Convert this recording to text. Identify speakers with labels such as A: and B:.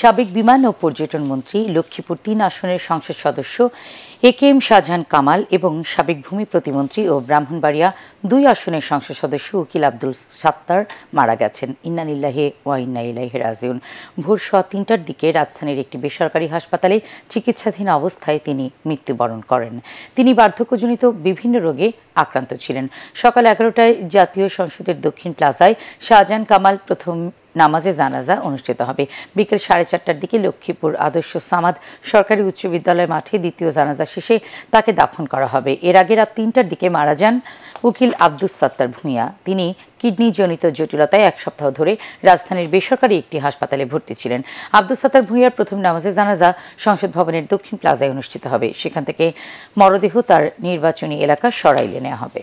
A: সাবেক বিমান ও পর্যটন মন্ত্রী লক্ষ্মীপুর তিন আসনের সংসদ সদস্য A K M Shahjahan Kamal এবং সাবেক ভূমি প্রতিমন্ত্রী ও ব্রাহ্মণবাড়িয়া দুই আসনের সংসদ সদস্য উকিল আব্দুল সাত্তার মারা গেছেন ইন্নানিল্লাহে ওয়াইন্না ইলাহে রাজিউন ভোর সোয়া তিনটার দিকে রাজধানীর একটি বেসরকারি হাসপাতালে চিকিৎসাধীন অবস্থায় তিনি মৃত্যুবরণ করেন তিনি বার্ধক্যজনিত বিভিন্ন রোগে আক্রান্ত ছিলেন সকাল এগারোটায় জাতীয় সংসদের দক্ষিণ প্লাজায় শাহজাহান কামাল প্রথম নামাজে জানাজা অনুষ্ঠিত হবে বিকেল সাড়ে চারটার দিকে লক্ষ্মীপুর আদর্শ সামাদ সরকারি উচ্চ বিদ্যালয় মাঠে দ্বিতীয় জানাজা শেষে তাকে দাফন করা হবে এর আগে রাত তিনটার দিকে মারা যান উকিল আব্দুস সাত্তার ভূঁইয়া তিনি কিডনিজনিত জটিলতায় এক সপ্তাহ ধরে রাজধানীর বেসরকারি একটি হাসপাতালে ভর্তি ছিলেন আব্দুল সাত্তার ভূঁইয়ার প্রথম নামাজে জানাজা সংসদ ভবনের দক্ষিণ প্লাজায় অনুষ্ঠিত হবে সেখান থেকে মরদেহ তার নির্বাচনী এলাকা সরাইলে নেওয়া হবে